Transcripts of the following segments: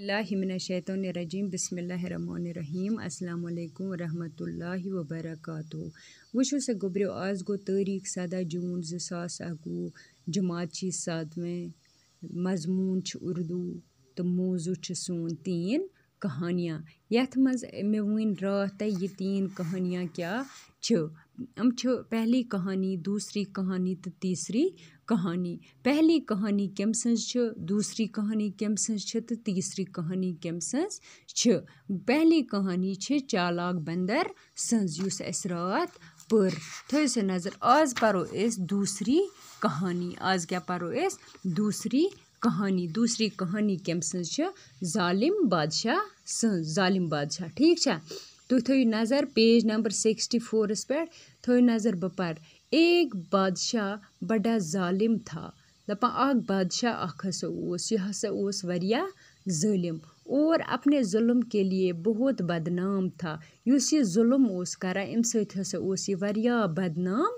اللہ من الشیطان الرجیم بسم اللہ الرحمن الرحیم السلام علیکم ورحمۃ اللہ وبرکاتہ وچو سا گبر آز گو تاریخ سدہ جون زا اکو جماعت چی ساتویں مضمون اردو تو موضوع سون تین کہانیاں یت مز مے ون راتہ یہ تین کہانیاں کیا چھ یِم چھِ پہلی کہانی دوٗسری کہانی تہٕ تیٖسری کہانی پہلی کہانی کٔمۍ سٕنٛز چھِ دوٗسری کہانی کٔمۍ سٕنٛز چھِ تہٕ تیٖسری کہانی کٔمۍ سٕنٛز چھِ پہلی کہانی چھِ چالاک بندر سٕنٛز یُس اَسہِ راتھ پٔر تھٲیِو سا نظر آز پَرو أسۍ دوٗسری کہانی آز کیٛاہ پَرو أسۍ دوٗسری کہانی دوٗسری کہانی کٔمۍ سٕنٛز چھِ ظالِم بادشاہ سٕنٛز ظالِم بادشاہ ٹھیٖک چھا تُہۍ تھٲیِو نظر پیج نمبر سِکِسٹی فورَس پٮ۪ٹھ تھٲیِو نظر بہٕ پَرٕ ایک بادشاہ بَڑا ظالِم تھا دَپان اَکھ بادشاہ اَکھ ہَسا اوس یہِ ہَسا اوس واریاہ ظٲلِم اور اپنے ظُلم کے لیے بہت بدنام تھا یُس یہِ ظُلم اوس کَران اَمہِ سۭتۍ ہَسا اوس یہِ واریاہ بدنام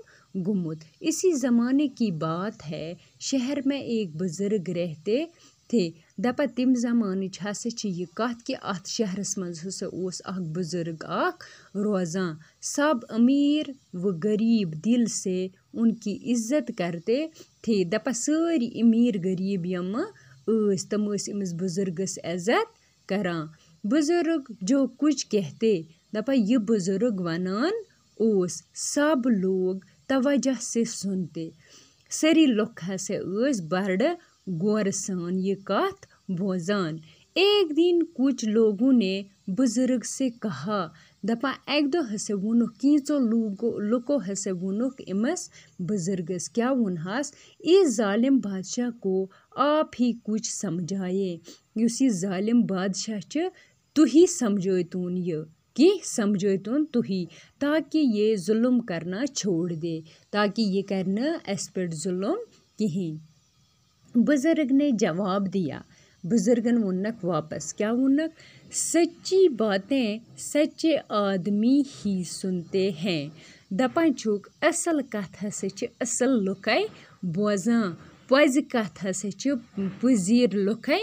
گوٚمُت اِسی زمانے کی بات ہے شہر میں ایک بُزرگ رہتے تھے دَپان تَمہِ زَمانٕچ ہسا چھِ یہِ کَتھ کہِ اَتھ شہرَس منٛز ہسا اوس اَکھ بُزرٕگ اَکھ روزان سب أمیٖر وٕ غریٖب دِل سے اُن کی عزت کرتے تھے دَپان سٲری أمیٖر غریٖب یِمہٕ ٲسۍ تِم ٲسۍ أمِس بُزرگَس عزت کران بُزرٕگ جو کُچھ کہتے دَپان یہِ بُزرٕگ وَنان اوس سب لوگ تَوجہ سے سُنتے سٲری لُکھ ہسا ٲسۍ بَڑٕ غور سان یہ کات بوزان ایک دن کچھ لوگوں نے بزرگ سے کہا دپہ اک دا وھو لوگو لکو ہوک امس بزرگس ونہاس اِس ظالم بادشاہ کو آپ ہی کچھ سمجھائے اس ظالم بادشاہ سمجھوئے تون یہ تو ہی تاکہ یہ ظلم کرنا چھوڑ دے تاکہ یہ کر ظلم کہیں بزرگ نے جواب دیا بزرگن وونک واپس کیا سچی باتیں سچے آدمی ہی سنتے ہیں دپان چھ اصل کت ہسائی اصل لکے بوزان پزک کت ہسائی پذیر لکے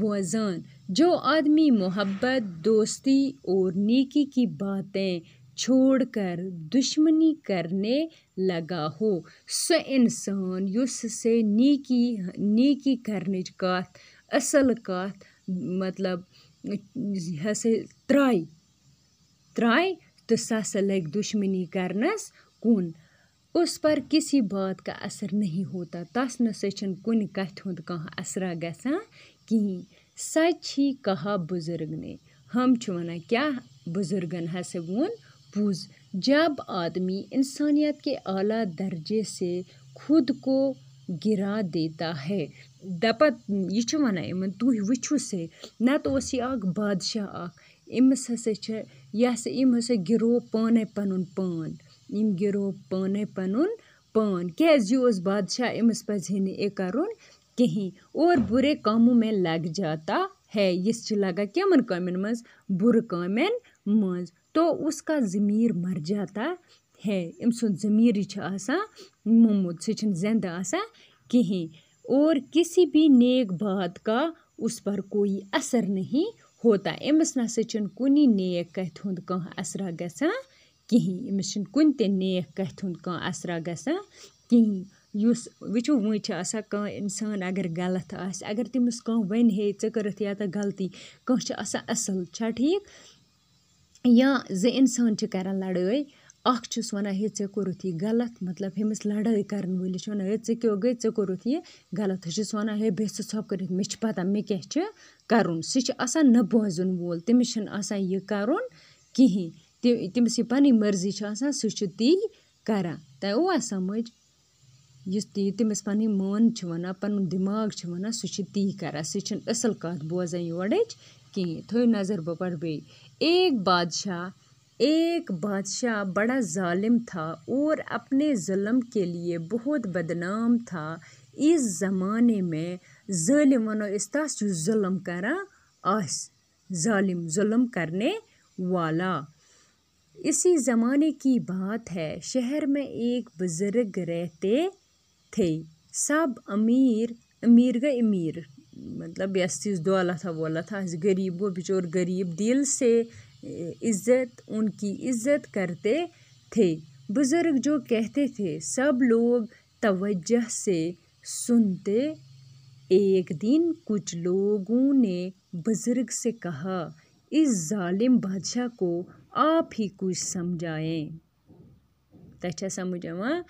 بوزان جو آدمی محبت دوستی اور نیکی کی باتیں چھوڑ کر دشمنی کرنے لگا ہو سو انسان یس سے نیکی نیکی کرنے کا اصل کا مطلب ہسا ترائی ترائی تو سا سا لگ دشمنی کرنس کن اس پر کسی بات کا اثر نہیں ہوتا تس نہ سا چھ کن کت ہند کھا اثرا گسا کہین سچ ہی کہا بزرگ نے ہم چھ ونا کیا بزرگن ہسا وون بز جب آدمی انسانیت کے اعلیٰ درجے سے خود کو گرا دیتا ہے دپت یہ ونان امن تھی وچھو سے نت اس یہ بادشاہ امس ہسا یہ ہسا ام ہسا گرو پانے پن پان ام گرو پانے پن پان کیاز یہ اس بادشاہ امس پزی نکن کہیں اور برے کاموں میں لگ جاتا ہے اس لگا کمن کامن مز بر کامن مز تو اس کا ضمیر مر جاتا ہے ام سمیر آسان کِہیٖنۍ اور کسی بھی نیک بات کا اس پر کوئی اثر نہیں ہوتا امس چھُنہٕ کنی نیک اثرا کِہیٖنۍ أمِس چھُنہٕ کُنہِ تہِ نیک کتھ وٕنۍ چھِ اس کانٛہہ اِنسان اگر غلط آسہِ اگر ہے کتھ یا تا غلطی آسان اصل چھا ٹھیک یا زٕ اِنسان چھِ کَران لَڑٲے اَکھ چھُس وَنان ہے ژےٚ کوٚرُتھ یہِ غلط مطلب ہُمِس لَڑٲے کَرَن وٲلِس چھِ وَنان ہے ژےٚ کیٛاہ گٔے ژےٚ کوٚرُتھ یہِ غلط ہُہ چھُس وَنان ہے ژٕ ژھۄپہٕ کٔرِتھ مےٚ چھِ پَتہ مےٚ کیٛاہ چھِ کَرُن سُہ چھِ آسان سان بوزن وول تٔمِس تمس كن آيان يہ كرن كہيں تمس يہ پنى مرضی سُہ سوچ تی کَران تۄہہِ كر تعہ سمجھ يس تس پہ مان وَنان سُہ چھِ تی کَران سُہ چھِنہٕ اَصٕل کَتھ بوزان یورٕچ تھوئی نظر بڑھ بھی ایک بادشاہ ایک بادشاہ بڑا ظالم تھا اور اپنے ظلم کے لیے بہت بدنام تھا اس زمانے میں ظالم ونو استاس جو ظلم کرا آس ظالم ظلم کرنے والا اسی زمانے کی بات ہے شہر میں ایک بزرگ رہتے تھے سب امیر امیر گا امیر مطلب یس دولت تھا وول تھا غریب وہ بچور غریب دل سے عزت ان کی عزت کرتے تھے بزرگ جو کہتے تھے سب لوگ توجہ سے سنتے ایک دن کچھ لوگوں نے بزرگ سے کہا اس ظالم بادشاہ کو آپ ہی کچھ سمجھائیں تچھا سمجھ ہاں؟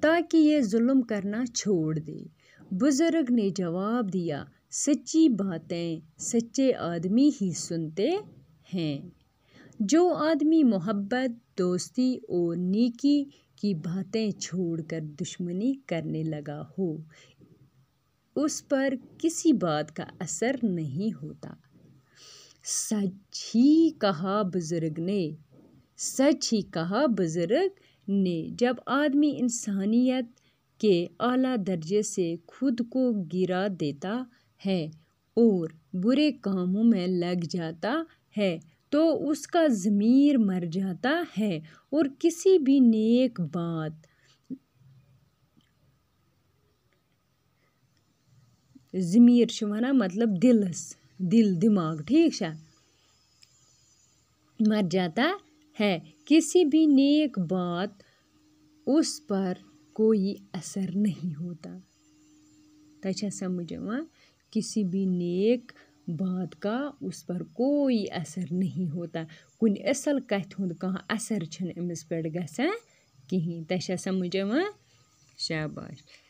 تاکہ یہ ظلم کرنا چھوڑ دے بزرگ نے جواب دیا سچی باتیں سچے آدمی ہی سنتے ہیں جو آدمی محبت دوستی اور نیکی کی باتیں چھوڑ کر دشمنی کرنے لگا ہو اس پر کسی بات کا اثر نہیں ہوتا سچ ہی کہا بزرگ نے سچ ہی کہا بزرگ نے جب آدمی انسانیت کے اعلیٰ درجے سے خود کو گرا دیتا ہے اور برے کاموں میں لگ جاتا ہے تو اس کا ضمیر مر جاتا ہے اور کسی بھی نیک بات ضمیر چھ وا مطلب دلس دل دماغ ٹھیک چھا مر جاتا ہے کسی بھی نیک بات اس پر کوئی اثر نہیں ہوتا تچھا سمجھ وہاں کسی بھی نیک بات کا اس پر کوئی اثر نہیں ہوتا کن اصل کتھ ہند کان اثر چھن امس پیٹھ گژھان کہین تہ چھا سمجھ یوان شاباش